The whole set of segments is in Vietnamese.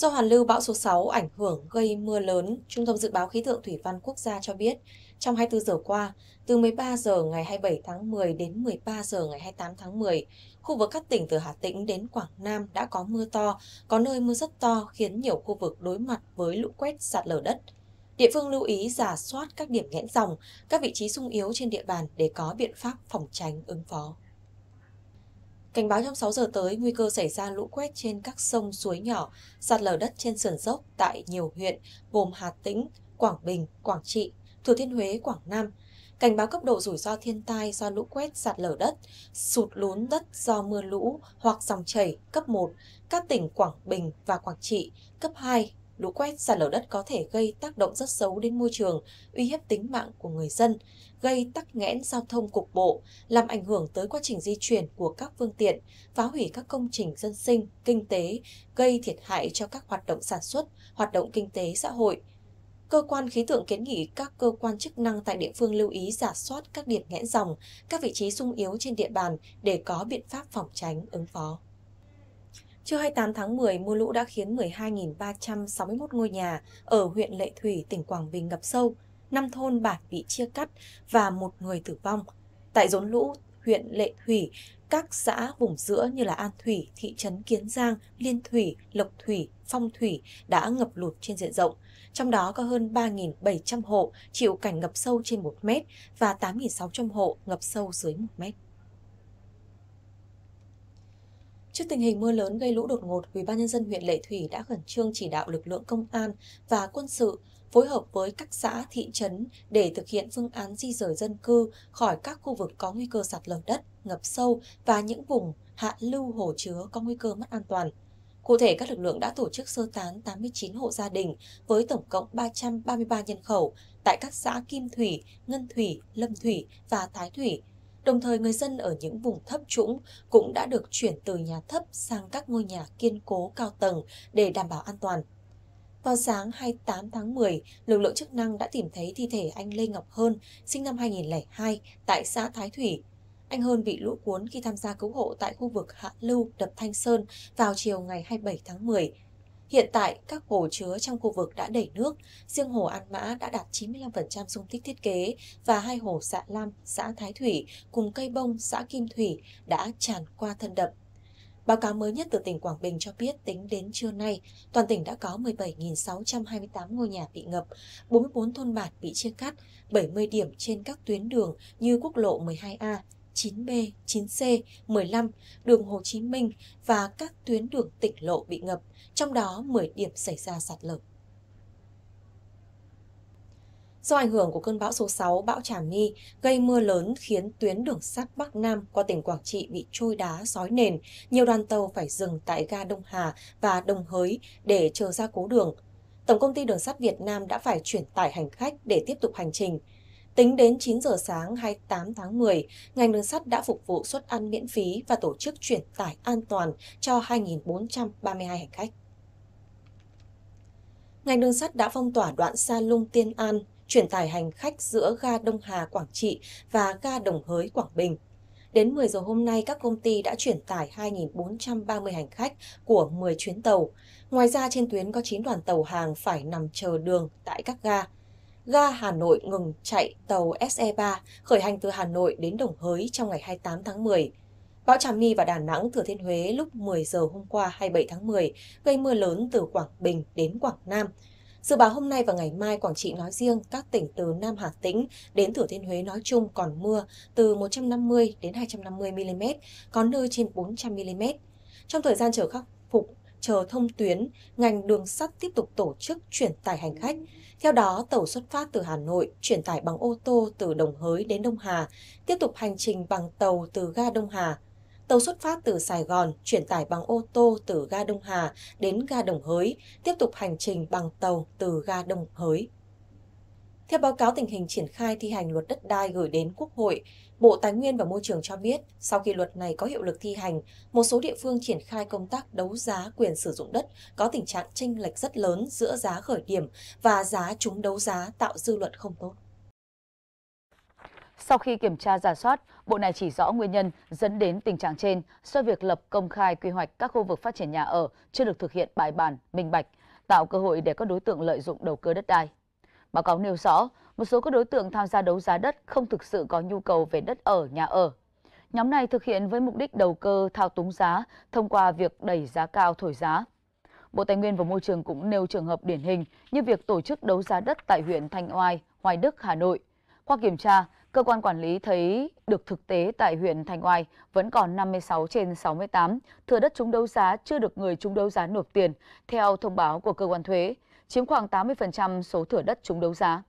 Do hoàn lưu bão số 6 ảnh hưởng gây mưa lớn, Trung tâm Dự báo Khí tượng Thủy văn Quốc gia cho biết, trong 24 giờ qua, từ 13 giờ ngày 27 tháng 10 đến 13 giờ ngày 28 tháng 10, khu vực các tỉnh từ Hà Tĩnh đến Quảng Nam đã có mưa to, có nơi mưa rất to khiến nhiều khu vực đối mặt với lũ quét sạt lở đất. Địa phương lưu ý giả soát các điểm nghẽn dòng, các vị trí sung yếu trên địa bàn để có biện pháp phòng tránh ứng phó. Cảnh báo trong 6 giờ tới, nguy cơ xảy ra lũ quét trên các sông suối nhỏ, sạt lở đất trên sườn dốc tại nhiều huyện gồm Hà Tĩnh, Quảng Bình, Quảng Trị, Thừa Thiên Huế, Quảng Nam. Cảnh báo cấp độ rủi ro thiên tai do lũ quét sạt lở đất, sụt lún đất do mưa lũ hoặc dòng chảy cấp 1, các tỉnh Quảng Bình và Quảng Trị cấp 2 lũ quét sạt lở đất có thể gây tác động rất xấu đến môi trường, uy hiếp tính mạng của người dân, gây tắc nghẽn giao thông cục bộ, làm ảnh hưởng tới quá trình di chuyển của các phương tiện, phá hủy các công trình dân sinh, kinh tế, gây thiệt hại cho các hoạt động sản xuất, hoạt động kinh tế xã hội. Cơ quan khí tượng kiến nghị các cơ quan chức năng tại địa phương lưu ý giả soát các điểm nghẽn dòng, các vị trí sung yếu trên địa bàn để có biện pháp phòng tránh ứng phó. Trưa 28 tháng 10, mưa lũ đã khiến 12.361 ngôi nhà ở huyện Lệ Thủy, tỉnh Quảng Bình ngập sâu, 5 thôn bản bị chia cắt và một người tử vong. Tại rốn lũ, huyện Lệ Thủy, các xã vùng giữa như là An Thủy, thị trấn Kiến Giang, Liên Thủy, Lộc Thủy, Phong Thủy đã ngập lụt trên diện rộng. Trong đó có hơn 3.700 hộ chịu cảnh ngập sâu trên 1 mét và 8.600 hộ ngập sâu dưới 1 mét. Trước tình hình mưa lớn gây lũ đột ngột, Ủy ban nhân dân huyện Lệ Thủy đã khẩn trương chỉ đạo lực lượng công an và quân sự phối hợp với các xã, thị trấn để thực hiện phương án di rời dân cư khỏi các khu vực có nguy cơ sạt lở đất, ngập sâu và những vùng hạ lưu hồ chứa có nguy cơ mất an toàn. Cụ thể, các lực lượng đã tổ chức sơ tán 89 hộ gia đình với tổng cộng 333 nhân khẩu tại các xã Kim Thủy, Ngân Thủy, Lâm Thủy và Thái Thủy Đồng thời người dân ở những vùng thấp trũng cũng đã được chuyển từ nhà thấp sang các ngôi nhà kiên cố cao tầng để đảm bảo an toàn. Vào sáng 28 tháng 10, lực lượng chức năng đã tìm thấy thi thể anh Lê Ngọc Hơn, sinh năm 2002, tại xã Thái Thủy. Anh Hơn bị lũ cuốn khi tham gia cứu hộ tại khu vực Hạ Lưu, đập Thanh Sơn vào chiều ngày 27 tháng 10. Hiện tại, các hồ chứa trong khu vực đã đầy nước, riêng hồ An Mã đã đạt 95% dung tích thiết kế và hai hồ xã dạ Lam, xã dạ Thái Thủy cùng cây bông, xã dạ Kim Thủy đã tràn qua thân đập. Báo cáo mới nhất từ tỉnh Quảng Bình cho biết tính đến trưa nay, toàn tỉnh đã có 17.628 ngôi nhà bị ngập, 44 thôn bản bị chia cắt, 70 điểm trên các tuyến đường như quốc lộ 12A, 9B, 9C, 15, đường Hồ Chí Minh và các tuyến đường tỉnh lộ bị ngập, trong đó 10 điểm xảy ra sạt lở. Do ảnh hưởng của cơn bão số 6, bão Trà My gây mưa lớn khiến tuyến đường sắt Bắc Nam qua tỉnh Quảng Trị bị trôi đá, sói nền. Nhiều đoàn tàu phải dừng tại ga Đông Hà và Đồng Hới để chờ ra cố đường. Tổng công ty Đường sắt Việt Nam đã phải chuyển tải hành khách để tiếp tục hành trình. Tính đến 9 giờ sáng 28 tháng 10, ngành đường sắt đã phục vụ suất ăn miễn phí và tổ chức chuyển tải an toàn cho 2.432 hành khách. Ngành đường sắt đã phong tỏa đoạn Sa Lung Tiên An, chuyển tải hành khách giữa ga Đông Hà Quảng Trị và ga Đồng Hới Quảng Bình. Đến 10 giờ hôm nay, các công ty đã chuyển tải 2.430 hành khách của 10 chuyến tàu. Ngoài ra, trên tuyến có 9 đoàn tàu hàng phải nằm chờ đường tại các ga ga Hà Nội ngừng chạy tàu SE3 khởi hành từ Hà Nội đến Đồng Hới trong ngày 28 tháng 10. Bão Trà My và Đà Nẵng, Thừa Thiên Huế lúc 10 giờ hôm qua 27 tháng 10 gây mưa lớn từ Quảng Bình đến Quảng Nam. Dự báo hôm nay và ngày mai Quảng Trị nói riêng, các tỉnh từ Nam Hà Tĩnh đến Thừa Thiên Huế nói chung còn mưa từ 150 đến 250 mm, có nơi trên 400 mm. Trong thời gian chờ khắc phục chờ thông tuyến, ngành đường sắt tiếp tục tổ chức chuyển tải hành khách. Theo đó, tàu xuất phát từ Hà Nội, chuyển tải bằng ô tô từ Đồng Hới đến Đông Hà, tiếp tục hành trình bằng tàu từ ga Đông Hà. Tàu xuất phát từ Sài Gòn, chuyển tải bằng ô tô từ ga Đông Hà đến ga Đồng Hới, tiếp tục hành trình bằng tàu từ ga Đồng Hới. Theo báo cáo tình hình triển khai thi hành luật đất đai gửi đến Quốc hội, Bộ Tài nguyên và Môi trường cho biết, sau khi luật này có hiệu lực thi hành, một số địa phương triển khai công tác đấu giá quyền sử dụng đất có tình trạng chênh lệch rất lớn giữa giá khởi điểm và giá chúng đấu giá tạo dư luận không tốt. Sau khi kiểm tra giả soát, Bộ này chỉ rõ nguyên nhân dẫn đến tình trạng trên do việc lập công khai quy hoạch các khu vực phát triển nhà ở chưa được thực hiện bài bản, minh bạch, tạo cơ hội để các đối tượng lợi dụng đầu cơ đất đai. Báo cáo nêu rõ, một số các đối tượng tham gia đấu giá đất không thực sự có nhu cầu về đất ở, nhà ở. Nhóm này thực hiện với mục đích đầu cơ thao túng giá thông qua việc đẩy giá cao thổi giá. Bộ Tài nguyên và Môi trường cũng nêu trường hợp điển hình như việc tổ chức đấu giá đất tại huyện Thanh Oai, Hoài Đức, Hà Nội. Qua kiểm tra, cơ quan quản lý thấy được thực tế tại huyện Thanh Oai vẫn còn 56 trên 68 thừa đất chúng đấu giá chưa được người chúng đấu giá nộp tiền theo thông báo của cơ quan thuế chiếm khoảng 80% số thửa đất chúng đấu giá.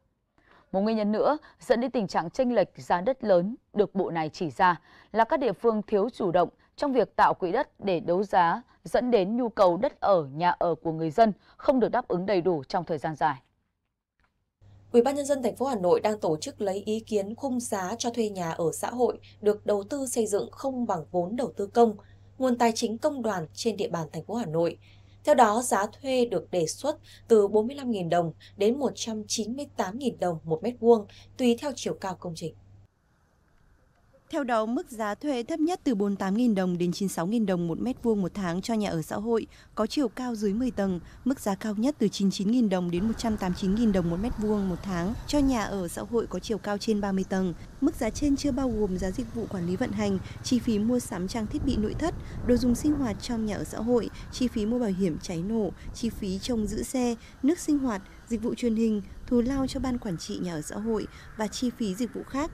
Một nguyên nhân nữa dẫn đến tình trạng tranh lệch giá đất lớn được Bộ này chỉ ra là các địa phương thiếu chủ động trong việc tạo quỹ đất để đấu giá dẫn đến nhu cầu đất ở, nhà ở của người dân không được đáp ứng đầy đủ trong thời gian dài. Ủy ban nhân dân thành phố Hà Nội đang tổ chức lấy ý kiến khung giá cho thuê nhà ở xã hội được đầu tư xây dựng không bằng vốn đầu tư công, nguồn tài chính công đoàn trên địa bàn thành phố Hà Nội – theo đó, giá thuê được đề xuất từ 45.000 đồng đến 198.000 đồng một mét vuông tùy theo chiều cao công trình. Theo đó, mức giá thuê thấp nhất từ 48.000 đồng đến 96.000 đồng một mét vuông một tháng cho nhà ở xã hội có chiều cao dưới 10 tầng, mức giá cao nhất từ 99.000 đồng đến 189.000 đồng một mét vuông một tháng cho nhà ở xã hội có chiều cao trên 30 tầng. Mức giá trên chưa bao gồm giá dịch vụ quản lý vận hành, chi phí mua sắm trang thiết bị nội thất, đồ dùng sinh hoạt trong nhà ở xã hội, chi phí mua bảo hiểm cháy nổ, chi phí trông giữ xe, nước sinh hoạt, dịch vụ truyền hình, thù lao cho ban quản trị nhà ở xã hội và chi phí dịch vụ khác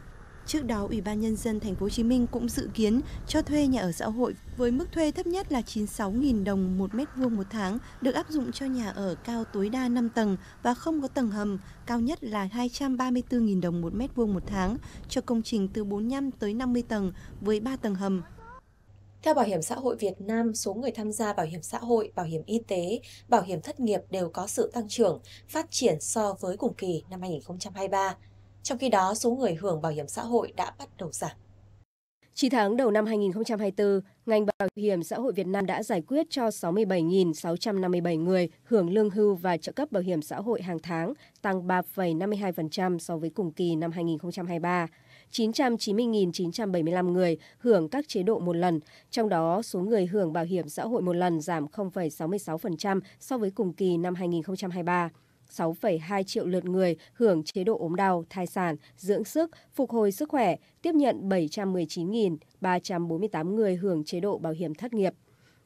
Trước đó, Ủy ban nhân dân thành phố Hồ Chí Minh cũng dự kiến cho thuê nhà ở xã hội với mức thuê thấp nhất là 96.000 đồng một mét vuông một tháng được áp dụng cho nhà ở cao tối đa 5 tầng và không có tầng hầm, cao nhất là 234.000 đồng một mét vuông một tháng cho công trình từ 45 tới 50 tầng với 3 tầng hầm. Theo Bảo hiểm xã hội Việt Nam, số người tham gia bảo hiểm xã hội, bảo hiểm y tế, bảo hiểm thất nghiệp đều có sự tăng trưởng, phát triển so với cùng kỳ năm 2023. Trong khi đó, số người hưởng bảo hiểm xã hội đã bắt đầu giảm. Chỉ tháng đầu năm 2024, ngành bảo hiểm xã hội Việt Nam đã giải quyết cho 67.657 người hưởng lương hưu và trợ cấp bảo hiểm xã hội hàng tháng, tăng 3,52% so với cùng kỳ năm 2023. 990.975 người hưởng các chế độ một lần, trong đó số người hưởng bảo hiểm xã hội một lần giảm 0,66% so với cùng kỳ năm 2023. 6,2 triệu lượt người hưởng chế độ ốm đau, thai sản, dưỡng sức, phục hồi sức khỏe, tiếp nhận 719.348 người hưởng chế độ bảo hiểm thất nghiệp.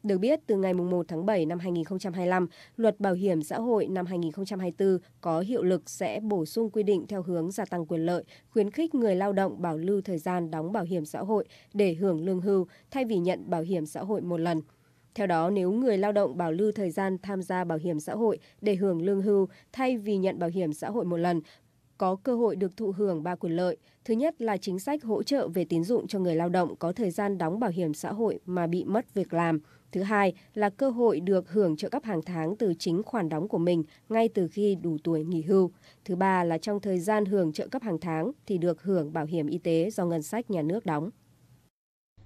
Được biết, từ ngày 1 tháng 7 năm 2025, luật bảo hiểm xã hội năm 2024 có hiệu lực sẽ bổ sung quy định theo hướng gia tăng quyền lợi, khuyến khích người lao động bảo lưu thời gian đóng bảo hiểm xã hội để hưởng lương hưu thay vì nhận bảo hiểm xã hội một lần. Theo đó, nếu người lao động bảo lưu thời gian tham gia bảo hiểm xã hội để hưởng lương hưu thay vì nhận bảo hiểm xã hội một lần, có cơ hội được thụ hưởng ba quyền lợi. Thứ nhất là chính sách hỗ trợ về tín dụng cho người lao động có thời gian đóng bảo hiểm xã hội mà bị mất việc làm. Thứ hai là cơ hội được hưởng trợ cấp hàng tháng từ chính khoản đóng của mình ngay từ khi đủ tuổi nghỉ hưu. Thứ ba là trong thời gian hưởng trợ cấp hàng tháng thì được hưởng bảo hiểm y tế do ngân sách nhà nước đóng.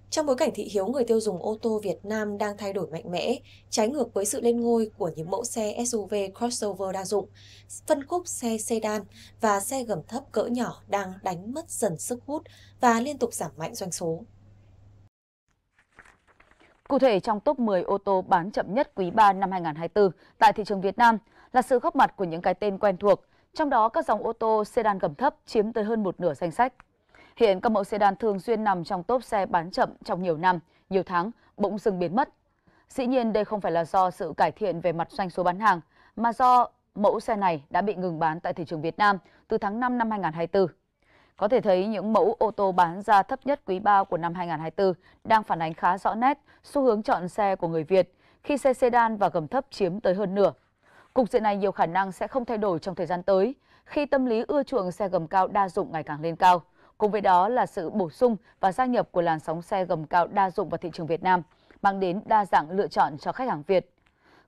Trong bối cảnh thị hiếu người tiêu dùng ô tô Việt Nam đang thay đổi mạnh mẽ, trái ngược với sự lên ngôi của những mẫu xe SUV crossover đa dụng, phân khúc xe sedan và xe gầm thấp cỡ nhỏ đang đánh mất dần sức hút và liên tục giảm mạnh doanh số. Cụ thể, trong top 10 ô tô bán chậm nhất quý 3 năm 2024 tại thị trường Việt Nam là sự góp mặt của những cái tên quen thuộc, trong đó các dòng ô tô sedan gầm thấp chiếm tới hơn một nửa danh sách. Hiện các mẫu sedan thường xuyên nằm trong top xe bán chậm trong nhiều năm, nhiều tháng, bỗng dưng biến mất. Dĩ nhiên đây không phải là do sự cải thiện về mặt doanh số bán hàng, mà do mẫu xe này đã bị ngừng bán tại thị trường Việt Nam từ tháng 5 năm 2024. Có thể thấy những mẫu ô tô bán ra thấp nhất quý 3 của năm 2024 đang phản ánh khá rõ nét xu hướng chọn xe của người Việt khi xe sedan và gầm thấp chiếm tới hơn nửa. Cục diện này nhiều khả năng sẽ không thay đổi trong thời gian tới khi tâm lý ưa chuộng xe gầm cao đa dụng ngày càng lên cao. Cùng với đó là sự bổ sung và gia nhập của làn sóng xe gầm cao đa dụng vào thị trường Việt Nam, mang đến đa dạng lựa chọn cho khách hàng Việt.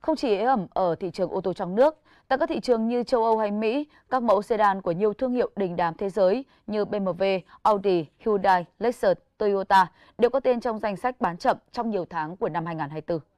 Không chỉ ế ẩm ở thị trường ô tô trong nước, tại các thị trường như châu Âu hay Mỹ, các mẫu sedan của nhiều thương hiệu đình đám thế giới như BMW, Audi, Hyundai, Lexus, Toyota đều có tên trong danh sách bán chậm trong nhiều tháng của năm 2024.